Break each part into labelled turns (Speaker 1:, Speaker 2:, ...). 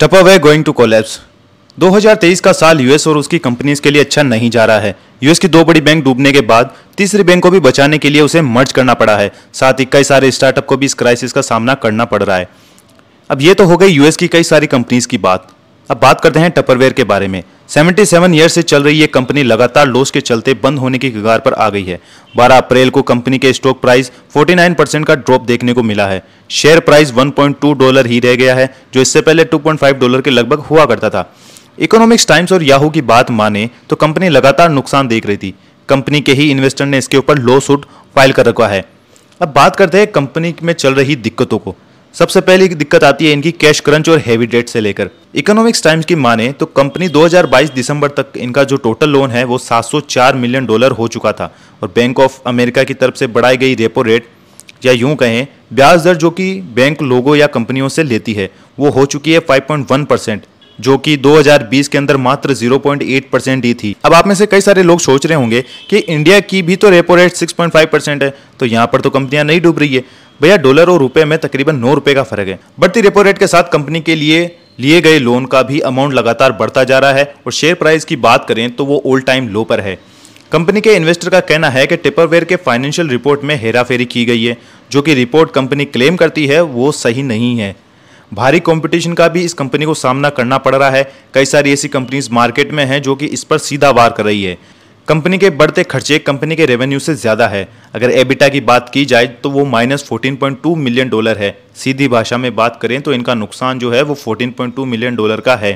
Speaker 1: Tupperware going to collapse 2023 का साल US और उसकी कंपनीज के लिए अच्छा नहीं जा रहा है यूएस की दो बड़ी बैंक डूबने के बाद तीसरी बैंक को भी बचाने के लिए उसे मर्ज करना पड़ा है साथ ही कई सारे स्टार्टअप को भी इस क्राइसिस का सामना करना पड़ रहा है अब ये तो हो गई यूएस की कई सारी कंपनीज की बात अब बात करते हैं टपरवेयर के बारे में 77 ईयर से चल रही ये कंपनी लगातार लॉस के चलते बंद होने की कगार पर आ गई है 12 अप्रैल को कंपनी के स्टॉक प्राइस 49 परसेंट का ड्रॉप देखने को मिला है शेयर प्राइस 1.2 डॉलर ही रह गया है जो इससे पहले 2.5 डॉलर के लगभग हुआ करता था इकोनॉमिक्स टाइम्स और याहू की बात माने तो कंपनी लगातार नुकसान देख रही थी कंपनी के ही इन्वेस्टर ने इसके ऊपर लो सूट फाइल कर रखा है अब बात करते हैं कंपनी में चल रही दिक्कतों को सबसे पहली दिक्कत आती है इनकी कैश क्रंच और हैवी डेट से लेकर इकोनॉमिक्स टाइम्स की माने तो कंपनी 2022 दिसंबर तक इनका जो टोटल लोन है वो 704 मिलियन डॉलर हो चुका था और बैंक ऑफ अमेरिका की तरफ से बढ़ाई गई रेपो रेट या यूं कहें ब्याज दर जो कि बैंक लोगों या कंपनियों से लेती है वो हो चुकी है 5.1 परसेंट जो कि 2020 के अंदर मात्र 0.8 परसेंट ही थी अब आप में से कई सारे लोग सोच रहे होंगे कि इंडिया की भी तो रेपो रेट 6.5 परसेंट है तो यहाँ पर तो कंपनियां नहीं डूब रही है भैया डॉलर और रुपए में तकरीबन नौ रुपए का फर्क है बढ़ती रेपो रेट के साथ कंपनी के लिए लिए गए लोन का भी अमाउंट लगातार बढ़ता जा रहा है और शेयर प्राइस की बात करें तो वो ओल्ड टाइम लो पर है कंपनी के इन्वेस्टर का कहना है कि टिपरवेयर के फाइनेंशियल रिपोर्ट में हेराफेरी की गई है जो कि रिपोर्ट कंपनी क्लेम करती है वो सही नहीं है भारी कंपटीशन का भी इस कंपनी को सामना करना पड़ रहा है कई सारी ऐसी कंपनीज मार्केट में हैं जो कि इस पर सीधा वार कर रही है कंपनी के बढ़ते खर्चे कंपनी के रेवेन्यू से ज़्यादा है अगर एबिटा की बात की जाए तो वो minus fourteen point two million dollar है सीधी भाषा में बात करें तो इनका नुकसान जो है वो fourteen point two million dollar का है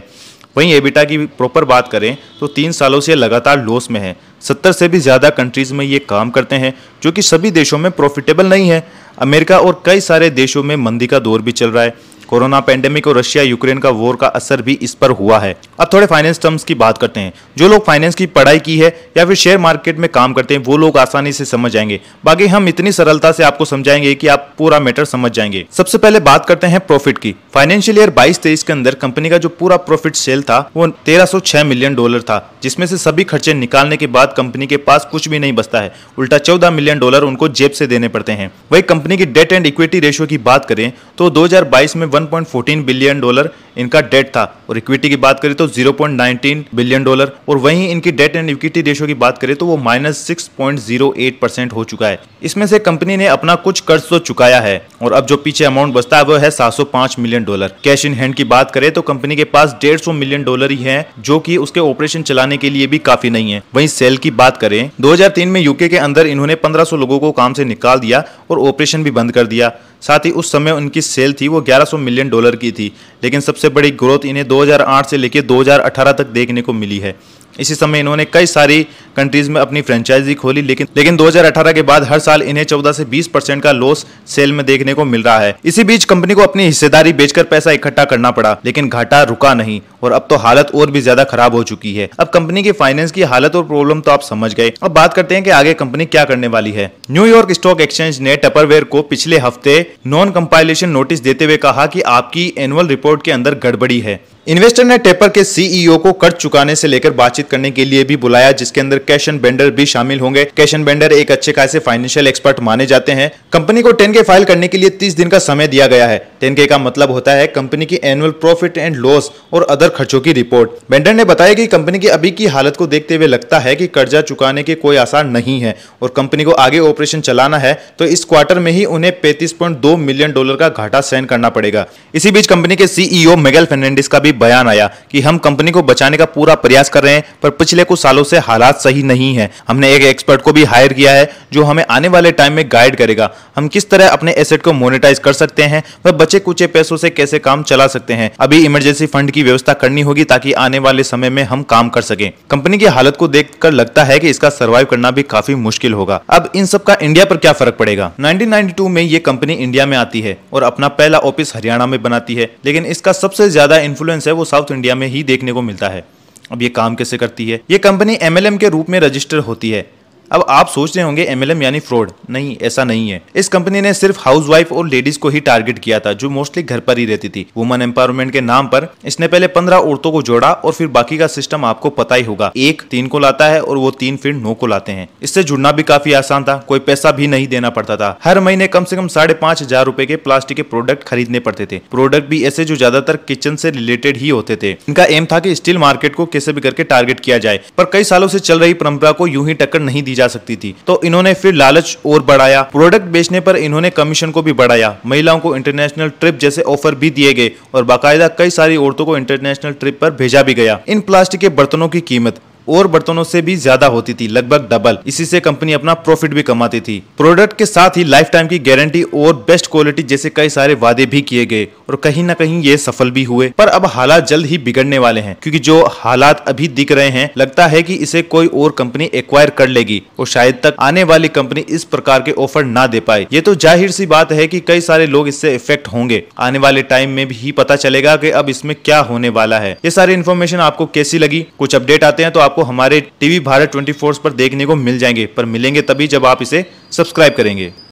Speaker 1: वहीं एबिटा की प्रॉपर बात करें तो तीन सालों से लगातार लॉस में है सत्तर से भी ज़्यादा कंट्रीज़ में ये काम करते हैं जो कि सभी देशों में प्रॉफिटेबल नहीं है अमेरिका और कई सारे देशों में मंदी का दौर भी चल रहा है कोरोना पेंडेमिक और रशिया यूक्रेन का वॉर का असर भी इस पर हुआ है अब थोड़े फाइनेंस टर्म्स की बात करते हैं जो लोग फाइनेंस की पढ़ाई की है या फिर शेयर मार्केट में काम करते हैं वो लोग आसानी से समझ जाएंगे बाकी हम इतनी सरलता से आपको समझाएंगे कि आप पूरा मैटर समझ जाएंगे सबसे पहले बात करते हैं प्रॉफिट की फाइनेंशियल ईयर बाईस तेईस के अंदर कंपनी का जो पूरा प्रॉफिट सेल था वो 1306 मिलियन डॉलर था जिसमें से सभी खर्चे निकालने के बाद कंपनी के पास कुछ भी नहीं बचता है उल्टा चौदह मिलियन डॉलर उनको जेब से देने पड़ते हैं वही कंपनी की डेट एंड इक्विटी रेशियो की बात करें तो 2022 में 1.14 बिलियन डॉलर इनका डेट था और इक्विटी की बात करें तो 0.19 बिलियन डॉलर और वहीं इनकी डेट एंड इक्विटी रेशियो की बात करें तो वो माइनस सिक्स परसेंट हो चुका है इसमें से कंपनी ने अपना कुछ कर्ज तो चुकाया है और अब जो पीछे अमाउंट बचता है वो है पांच million dollar cash in hand की बात करें तो कंपनी के पास सौ मिलियन डॉलर ही है जो की उसके ऑपरेशन चलाने के लिए भी काफी नहीं है वही सेल की बात करें दो में यूके के अंदर इन्होंने पंद्रह लोगों को काम से निकाल दिया और ऑपरेशन भी बंद कर दिया साथ ही उस समय उनकी सेल थी वो 1100 मिलियन डॉलर की थी लेकिन सबसे बड़ी ग्रोथ इन्हें 2008 से लेकर 2018 तक देखने को मिली है इसी समय इन्होंने कई सारी कंट्रीज में अपनी फ्रेंचाइजी खोली लेकिन लेकिन 2018 के बाद हर साल इन्हें 14 से 20 परसेंट का लॉस सेल में देखने को मिल रहा है इसी बीच कंपनी को अपनी हिस्सेदारी बेचकर पैसा इकट्ठा करना पड़ा लेकिन घाटा रुका नहीं और अब तो हालत और भी ज्यादा खराब हो चुकी है अब कंपनी के फाइनेंस की हालत और प्रॉब्लम तो आप समझ गए अब बात करते हैं की आगे कंपनी क्या करने वाली है न्यूयॉर्क स्टॉक एक्सचेंज ने टपरवेयर को पिछले हफ्ते नॉन कंपाइलेशन नोटिस देते हुए कहा की आपकी एनुअल रिपोर्ट के अंदर गड़बड़ी है इन्वेस्टर ने टेपर के सीईओ e को कर्ज चुकाने से लेकर बातचीत करने के लिए भी बुलाया जिसके अंदर कैश एंड बेंडर भी शामिल होंगे कैश एंड बेंडर एक अच्छे खासे फाइनेंशियल एक्सपर्ट माने जाते हैं कंपनी को टेन के फाइल करने के लिए तीस दिन का समय दिया गया है टेन के का मतलब होता है कंपनी की एनुअल प्रॉफिट एंड लॉस और अदर खर्चों की रिपोर्ट बेंडर ने बताया की कंपनी की अभी की हालत को देखते हुए लगता है की कर्जा चुकाने के कोई आसार नहीं है और कंपनी को आगे ऑपरेशन चलाना है तो इस क्वार्टर में ही उन्हें पैंतीस मिलियन डॉलर का घाटा सहन करना पड़ेगा इसी बीच कंपनी के सीईओ e मेगल फर्नांडिस का भी बयान आया कि हम कंपनी को बचाने का पूरा प्रयास कर रहे हैं पर पिछले कुछ सालों से हालात सही नहीं है हमने एक एक्सपर्ट को भी हायर किया है जो हमें आने वाले टाइम में गाइड करेगा हम किस तरह अपने एसेट को मोनिटाइज कर सकते हैं वह बचे कुचे पैसों से कैसे काम चला सकते हैं अभी इमरजेंसी फंड की व्यवस्था करनी होगी ताकि आने वाले समय में हम काम कर सके कंपनी की हालत को देख लगता है की इसका सर्वाइव करना भी काफी मुश्किल होगा अब इन सब का इंडिया पर क्या फर्क पड़ेगा नाइनटीन में ये कंपनी इंडिया में आती है और अपना पहला ऑफिस हरियाणा में बनाती है लेकिन इसका सबसे ज्यादा इन्फ्लुएंस लाइसेंस है वो साउथ इंडिया में ही देखने को मिलता है अब ये काम कैसे करती है ये कंपनी एमएलएम के रूप में रजिस्टर होती है अब आप सोच रहे होंगे एम यानी फ्रॉड नहीं ऐसा नहीं है इस कंपनी ने सिर्फ हाउस और लेडीज को ही टारगेट किया था जो मोस्टली घर पर ही रहती थी वुमन एम्पावरमेंट के नाम पर इसने पहले पंद्रह औरतों को जोड़ा और फिर बाकी का सिस्टम आपको पता ही होगा एक तीन को लाता है और वो तीन फिर नौ को लाते हैं इससे जुड़ना भी काफी आसान था कोई पैसा भी नहीं देना पड़ता था हर महीने कम से कम साढ़े पांच हजार रूपए के प्लास्टिक के प्रोडक्ट खरीदने पड़ते थे प्रोडक्ट भी ऐसे जो ज्यादातर किचन से रिलेटेड ही होते थे इनका एम था की स्टील मार्केट को कैसे भी करके टारगेट किया जाए पर कई सालों से चल रही परंपरा को यूं ही टक्कर नहीं दी जा सकती थी तो इन्होंने फिर लालच और बढ़ाया प्रोडक्ट बेचने पर इन्होंने कमीशन को भी बढ़ाया महिलाओं को इंटरनेशनल ट्रिप जैसे ऑफर भी दिए गए और बाकायदा कई सारी औरतों को इंटरनेशनल ट्रिप पर भेजा भी गया इन प्लास्टिक के बर्तनों की कीमत और बर्तनों से भी ज्यादा होती थी लगभग डबल इसी से कंपनी अपना प्रॉफिट भी कमाती थी प्रोडक्ट के साथ ही लाइफ टाइम की गारंटी और बेस्ट क्वालिटी जैसे कई सारे वादे भी किए गए और कहीं ना कहीं ये सफल भी हुए पर अब हालात जल्द ही बिगड़ने वाले हैं क्योंकि जो हालात अभी दिख रहे हैं लगता है कि इसे कोई और कंपनी एक्वायर कर लेगी और शायद तक आने वाली कंपनी इस प्रकार के ऑफर ना दे पाए ये तो जाहिर सी बात है की कई सारे लोग इससे इफेक्ट होंगे आने वाले टाइम में भी पता चलेगा की अब इसमें क्या होने वाला है ये सारी इन्फॉर्मेशन आपको कैसी लगी कुछ अपडेट आते हैं तो आपको आपको हमारे टीवी भारत 24 पर देखने को मिल जाएंगे पर मिलेंगे तभी जब आप इसे सब्सक्राइब करेंगे